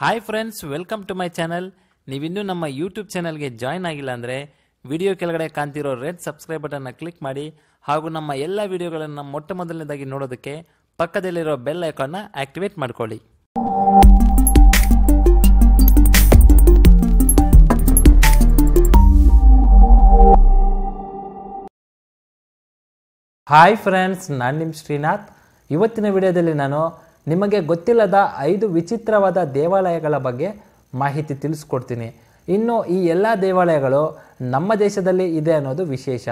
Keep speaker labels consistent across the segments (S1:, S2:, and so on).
S1: hi friends welcome to my channel ನೀವಿನ್ನೂ ನಮ್ಮ YouTube ಚಾನಲ್ಗೆ ಜಾಯ್ನ್ ಆಗಿಲ್ಲ ಅಂದರೆ ವಿಡಿಯೋ ಕೆಳಗಡೆ ಕಾಣ್ತಿರೋ ರೆಡ್ ಸಬ್ಸ್ಕ್ರೈಬ್ ಬಟನ್ನ ಕ್ಲಿಕ್ ಮಾಡಿ ಹಾಗೂ ನಮ್ಮ ಎಲ್ಲ ವಿಡಿಯೋಗಳನ್ನು ಮೊಟ್ಟ ಮೊದಲನೇದಾಗಿ ನೋಡೋದಕ್ಕೆ ಪಕ್ಕದಲ್ಲಿರೋ ಬೆಲ್ ಐಕಾನ್ನ ಆಕ್ಟಿವೇಟ್ ಮಾಡ್ಕೊಳ್ಳಿ ಹಾಯ್ ಫ್ರೆಂಡ್ಸ್ ನಾನು ನಿಮ್ಮ ಶ್ರೀನಾಥ್ ಇವತ್ತಿನ ವಿಡಿಯೋದಲ್ಲಿ ನಾನು ನಿಮಗೆ ಗೊತ್ತಿಲ್ಲದ ಐದು ವಿಚಿತ್ರವಾದ ದೇವಾಲಯಗಳ ಬಗ್ಗೆ ಮಾಹಿತಿ ತಿಳಿಸ್ಕೊಡ್ತೀನಿ ಇನ್ನು ಈ ಎಲ್ಲ ದೇವಾಲಯಗಳು ನಮ್ಮ ದೇಶದಲ್ಲಿ ಇದೆ ಅನ್ನೋದು ವಿಶೇಷ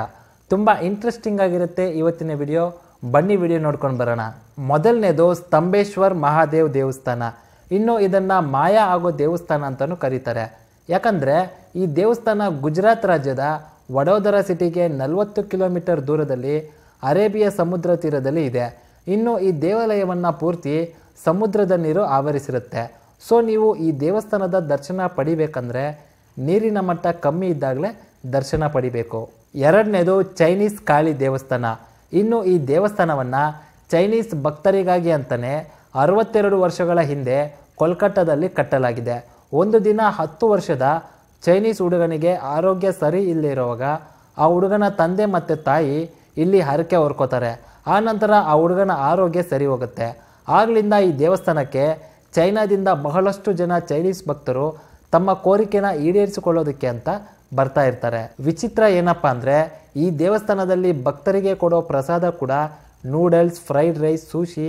S1: ತುಂಬ ಇಂಟ್ರೆಸ್ಟಿಂಗ್ ಆಗಿರುತ್ತೆ ಇವತ್ತಿನ ವಿಡಿಯೋ ಬನ್ನಿ ವಿಡಿಯೋ ನೋಡ್ಕೊಂಡು ಬರೋಣ ಮೊದಲನೇದು ಸ್ತಂಭೇಶ್ವರ್ ಮಹಾದೇವ್ ದೇವಸ್ಥಾನ ಇನ್ನು ಇದನ್ನು ಮಾಯಾ ಆಗೋ ದೇವಸ್ಥಾನ ಅಂತಲೂ ಕರೀತಾರೆ ಯಾಕಂದರೆ ಈ ದೇವಸ್ಥಾನ ಗುಜರಾತ್ ರಾಜ್ಯದ ವಡೋದರಾ ಸಿಟಿಗೆ ನಲವತ್ತು ಕಿಲೋಮೀಟರ್ ದೂರದಲ್ಲಿ ಅರೇಬಿಯಾ ಸಮುದ್ರ ತೀರದಲ್ಲಿ ಇದೆ ಇನ್ನು ಈ ದೇವಾಲಯವನ್ನು ಪೂರ್ತಿ ಸಮುದ್ರದ ನೀರು ಆವರಿಸಿರುತ್ತೆ ಸೊ ನೀವು ಈ ದೇವಸ್ಥಾನದ ದರ್ಶನ ಪಡಿಬೇಕಂದ್ರೆ ನೀರಿನ ಮಟ್ಟ ಕಮ್ಮಿ ಇದ್ದಾಗಲೇ ದರ್ಶನ ಪಡಿಬೇಕು ಎರಡನೇದು ಚೈನೀಸ್ ಕಾಳಿ ದೇವಸ್ಥಾನ ಇನ್ನು ಈ ದೇವಸ್ಥಾನವನ್ನು ಚೈನೀಸ್ ಭಕ್ತರಿಗಾಗಿ ಅಂತಲೇ ಅರವತ್ತೆರಡು ವರ್ಷಗಳ ಹಿಂದೆ ಕೋಲ್ಕತ್ತಾದಲ್ಲಿ ಕಟ್ಟಲಾಗಿದೆ ಒಂದು ದಿನ ಹತ್ತು ವರ್ಷದ ಚೈನೀಸ್ ಹುಡುಗನಿಗೆ ಆರೋಗ್ಯ ಸರಿ ಇರುವಾಗ ಆ ಹುಡುಗನ ತಂದೆ ಮತ್ತು ತಾಯಿ ಇಲ್ಲಿ ಹರಕೆ ಹೊರ್ಕೋತಾರೆ ಆ ನಂತರ ಆ ಹುಡುಗನ ಆರೋಗ್ಯ ಸರಿ ಹೋಗುತ್ತೆ ಆಗಲಿಂದ ಈ ದೇವಸ್ಥಾನಕ್ಕೆ ಚೈನಾದಿಂದ ಬಹಳಷ್ಟು ಜನ ಚೈನೀಸ್ ಭಕ್ತರು ತಮ್ಮ ಕೋರಿಕೆನ ಈಡೇರಿಸಿಕೊಳ್ಳೋದಕ್ಕೆ ಅಂತ ಬರ್ತಾ ಇರ್ತಾರೆ ವಿಚಿತ್ರ ಏನಪ್ಪ ಅಂದರೆ ಈ ದೇವಸ್ಥಾನದಲ್ಲಿ ಭಕ್ತರಿಗೆ ಕೊಡೋ ಪ್ರಸಾದ ಕೂಡ ನೂಡಲ್ಸ್ ಫ್ರೈಡ್ ರೈಸ್ ಸೂಶಿ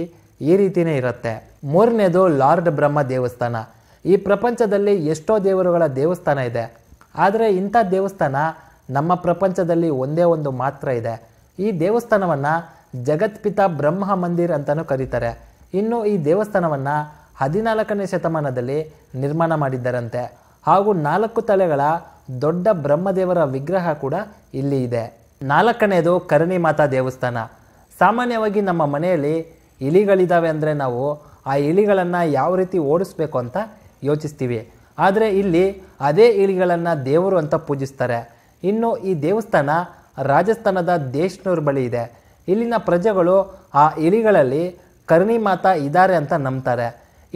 S1: ಈ ರೀತಿಯೇ ಇರುತ್ತೆ ಮೂರನೇದು ಲಾರ್ಡ್ ಬ್ರಹ್ಮ ದೇವಸ್ಥಾನ ಈ ಪ್ರಪಂಚದಲ್ಲಿ ಎಷ್ಟೋ ದೇವರುಗಳ ದೇವಸ್ಥಾನ ಇದೆ ಆದರೆ ಇಂಥ ದೇವಸ್ಥಾನ ನಮ್ಮ ಪ್ರಪಂಚದಲ್ಲಿ ಒಂದೇ ಒಂದು ಮಾತ್ರ ಇದೆ ಈ ದೇವಸ್ಥಾನವನ್ನು ಜಗತ್ಪಿತ ಬ್ರಹ್ಮ ಮಂದಿರ್ ಅಂತಲೂ ಕರೀತಾರೆ ಇನ್ನು ಈ ದೇವಸ್ಥಾನವನ್ನು ಹದಿನಾಲ್ಕನೇ ಶತಮಾನದಲ್ಲಿ ನಿರ್ಮಾಣ ಮಾಡಿದ್ದಾರಂತೆ ಹಾಗೂ ನಾಲ್ಕು ತಲೆಗಳ ದೊಡ್ಡ ಬ್ರಹ್ಮದೇವರ ವಿಗ್ರಹ ಕೂಡ ಇಲ್ಲಿ ಇದೆ ನಾಲ್ಕನೇದು ಕರಣಿ ಮಾತಾ ದೇವಸ್ಥಾನ ಸಾಮಾನ್ಯವಾಗಿ ನಮ್ಮ ಮನೆಯಲ್ಲಿ ಇಲಿಗಳಿದ್ದಾವೆ ಅಂದರೆ ನಾವು ಆ ಇಲಿಗಳನ್ನು ಯಾವ ರೀತಿ ಓಡಿಸ್ಬೇಕು ಅಂತ ಯೋಚಿಸ್ತೀವಿ ಆದರೆ ಇಲ್ಲಿ ಅದೇ ಇಲಿಗಳನ್ನು ದೇವರು ಅಂತ ಪೂಜಿಸ್ತಾರೆ ಇನ್ನು ಈ ದೇವಸ್ಥಾನ ರಾಜಸ್ಥಾನದ ದೇಶ್ನೂರ್ ಬಳಿ ಇದೆ ಇಲ್ಲಿನ ಪ್ರಜೆಗಳು ಆ ಇಲಿಗಳಲ್ಲಿ ಕರ್ಣಿ ಮಾತ ಇದ್ದಾರೆ ಅಂತ ನಂಬ್ತಾರೆ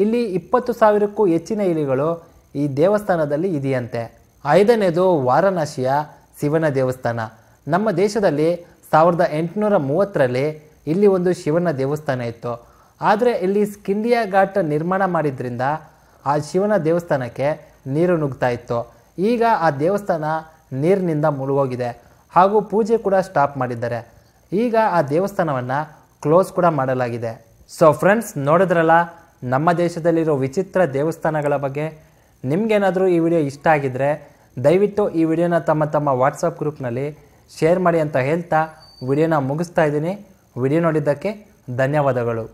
S1: ಇಲ್ಲಿ ಇಪ್ಪತ್ತು ಸಾವಿರಕ್ಕೂ ಹೆಚ್ಚಿನ ಇಲಿಗಳು ಈ ದೇವಸ್ಥಾನದಲ್ಲಿ ಇದೆಯಂತೆ ಐದನೇದು ವಾರಣಾಸಿಯ ಶಿವನ ದೇವಸ್ಥಾನ ನಮ್ಮ ದೇಶದಲ್ಲಿ ಸಾವಿರದ ಎಂಟುನೂರ ಮೂವತ್ತರಲ್ಲಿ ಇಲ್ಲಿ ಒಂದು ಶಿವನ ದೇವಸ್ಥಾನ ಇತ್ತು ಆದರೆ ಇಲ್ಲಿ ಸ್ಕಿಂಡಿಯಾ ಘಾಟ್ ನಿರ್ಮಾಣ ಮಾಡಿದ್ರಿಂದ ಆ ಶಿವನ ದೇವಸ್ಥಾನಕ್ಕೆ ನೀರು ನುಗ್ತಾ ಇತ್ತು ಈಗ ಆ ದೇವಸ್ಥಾನ ನೀರಿನಿಂದ ಮುಳುಗೋಗಿದೆ ಹಾಗೂ ಪೂಜೆ ಕೂಡ ಸ್ಟಾಪ್ ಮಾಡಿದ್ದಾರೆ ಈಗ ಆ ದೇವಸ್ಥಾನವನ್ನು ಕ್ಲೋಸ್ ಕೂಡ ಮಾಡಲಾಗಿದೆ ಸೊ ಫ್ರೆಂಡ್ಸ್ ನೋಡಿದ್ರಲ್ಲ ನಮ್ಮ ದೇಶದಲ್ಲಿರೋ ವಿಚಿತ್ರ ದೇವಸ್ಥಾನಗಳ ಬಗ್ಗೆ ನಿಮಗೇನಾದರೂ ಈ ವಿಡಿಯೋ ಇಷ್ಟ ಆಗಿದ್ದರೆ ದಯವಿಟ್ಟು ಈ ವಿಡಿಯೋನ ತಮ್ಮ ತಮ್ಮ ವಾಟ್ಸಪ್ ಗ್ರೂಪ್ನಲ್ಲಿ ಶೇರ್ ಮಾಡಿ ಅಂತ ಹೇಳ್ತಾ ವಿಡಿಯೋನ ಮುಗಿಸ್ತಾ ಇದ್ದೀನಿ ವಿಡಿಯೋ ನೋಡಿದ್ದಕ್ಕೆ ಧನ್ಯವಾದಗಳು